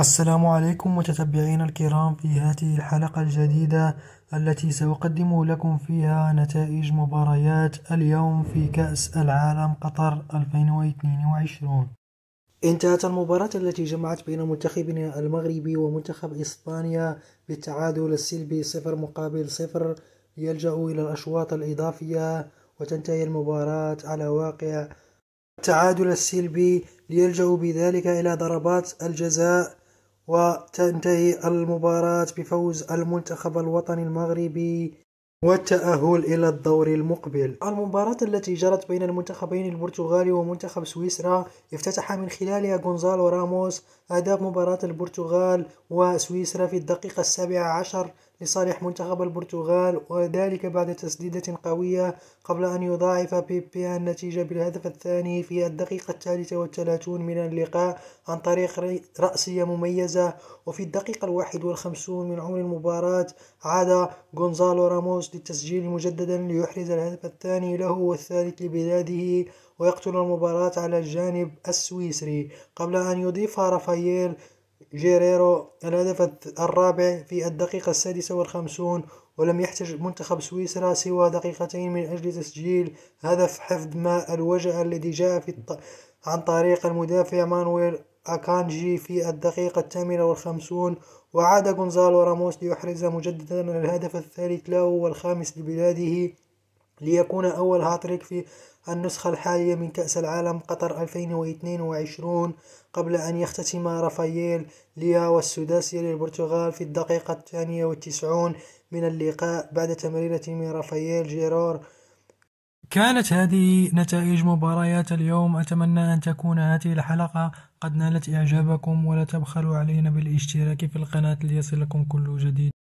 السلام عليكم متتبعينا الكرام في هذه الحلقة الجديدة التي سأقدم لكم فيها نتائج مباريات اليوم في كأس العالم قطر 2022 انتهت المباراة التي جمعت بين منتخبنا المغربي ومنتخب إسبانيا بالتعادل السلبي صفر مقابل صفر يلجأ إلى الأشواط الإضافية وتنتهي المباراة على واقع التعادل السلبي ليلجأ بذلك إلى ضربات الجزاء وتنتهي المباراة بفوز المنتخب الوطني المغربي والتأهل إلى الدور المقبل المباراة التي جرت بين المنتخبين البرتغالي ومنتخب سويسرا افتتح من خلالها غونزالو راموس أداء مباراة البرتغال وسويسرا في الدقيقة السابعة عشر لصالح منتخب البرتغال وذلك بعد تسديدة قوية قبل أن يضاعف بيبي النتيجة بالهدف الثاني في الدقيقة الثالثة والثلاثون من اللقاء عن طريق رأسية مميزة وفي الدقيقة الواحد والخمسون من عمر المباراة عاد غونزالو راموس للتسجيل مجددا ليحرز الهدف الثاني له والثالث لبلاده ويقتل المباراة على الجانب السويسري قبل أن يضيف رافائيل جيريرو الهدف الرابع في الدقيقة السادسة والخمسون ولم يحتج منتخب سويسرا سوى دقيقتين من أجل تسجيل هدف حفظ ما الوجع الذي جاء في الط... عن طريق المدافع مانويل أكانجي في الدقيقة الثامنة والخمسون وعاد غونزالو راموس ليحرز مجددا الهدف الثالث له والخامس لبلاده ليكون أول هاتريك في النسخة الحالية من كأس العالم قطر 2022 قبل أن يختتم رافائيل ليا والسداسية للبرتغال في الدقيقة الثانية والتسعون من اللقاء بعد تمريرة من رافائيل جيرور كانت هذه نتائج مباريات اليوم أتمنى أن تكون هذه الحلقة قد نالت إعجابكم ولا تبخلوا علينا بالاشتراك في القناة ليصلكم كل جديد